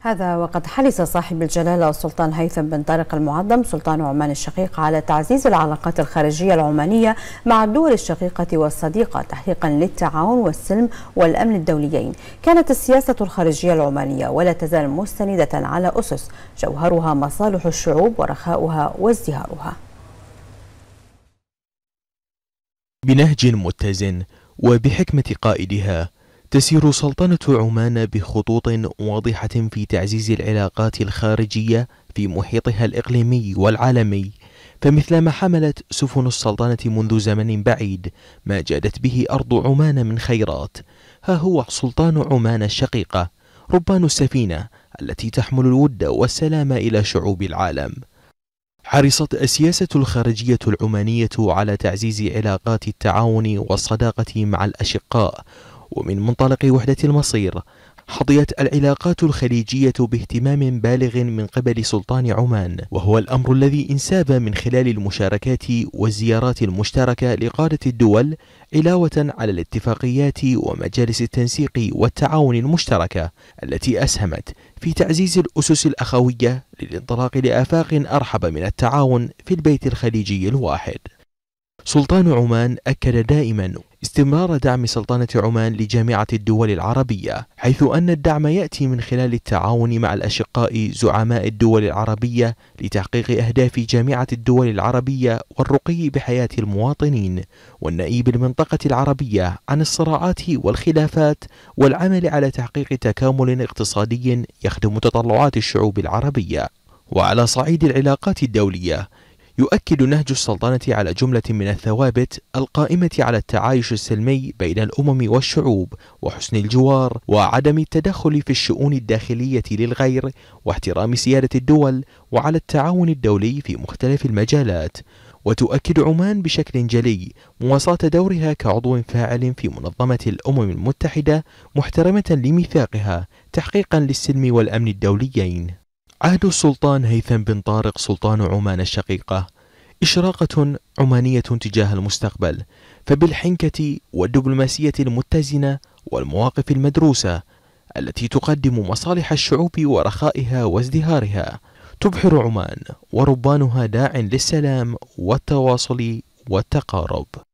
هذا وقد حرص صاحب الجلالة السلطان هيثم بن طارق المعظم سلطان عمان الشقيق على تعزيز العلاقات الخارجية العمانية مع الدول الشقيقة والصديقة تحقيقا للتعاون والسلم والأمن الدوليين كانت السياسة الخارجية العمانية ولا تزال مستندة على أسس جوهرها مصالح الشعوب ورخاؤها وازدهارها بنهج متزن وبحكمة قائدها تسير سلطنة عمان بخطوط واضحة في تعزيز العلاقات الخارجية في محيطها الإقليمي والعالمي فمثلما حملت سفن السلطنة منذ زمن بعيد ما جادت به أرض عمان من خيرات ها هو سلطان عمان الشقيقة ربان السفينة التي تحمل الود والسلام إلى شعوب العالم حرصت السياسة الخارجية العمانية على تعزيز علاقات التعاون والصداقة مع الأشقاء ومن منطلق وحدة المصير حظيت العلاقات الخليجية باهتمام بالغ من قبل سلطان عمان وهو الأمر الذي انساب من خلال المشاركات والزيارات المشتركة لقادة الدول علاوة على الاتفاقيات ومجالس التنسيق والتعاون المشتركة التي أسهمت في تعزيز الأسس الأخوية للانطلاق لآفاق أرحب من التعاون في البيت الخليجي الواحد سلطان عمان أكد دائما استمرار دعم سلطنة عمان لجامعة الدول العربية حيث أن الدعم يأتي من خلال التعاون مع الأشقاء زعماء الدول العربية لتحقيق أهداف جامعة الدول العربية والرقي بحياة المواطنين والنئي بالمنطقة العربية عن الصراعات والخلافات والعمل على تحقيق تكامل اقتصادي يخدم تطلعات الشعوب العربية وعلى صعيد العلاقات الدولية يؤكد نهج السلطنة على جملة من الثوابت القائمة على التعايش السلمي بين الأمم والشعوب وحسن الجوار وعدم التدخل في الشؤون الداخلية للغير واحترام سيادة الدول وعلى التعاون الدولي في مختلف المجالات وتؤكد عمان بشكل جلي مواصاه دورها كعضو فاعل في منظمة الأمم المتحدة محترمة لميثاقها تحقيقا للسلم والأمن الدوليين عهد السلطان هيثم بن طارق سلطان عمان الشقيقة إشراقة عمانية تجاه المستقبل فبالحنكة والدبلوماسية المتزنة والمواقف المدروسة التي تقدم مصالح الشعوب ورخائها وازدهارها تبحر عمان وربانها داع للسلام والتواصل والتقارب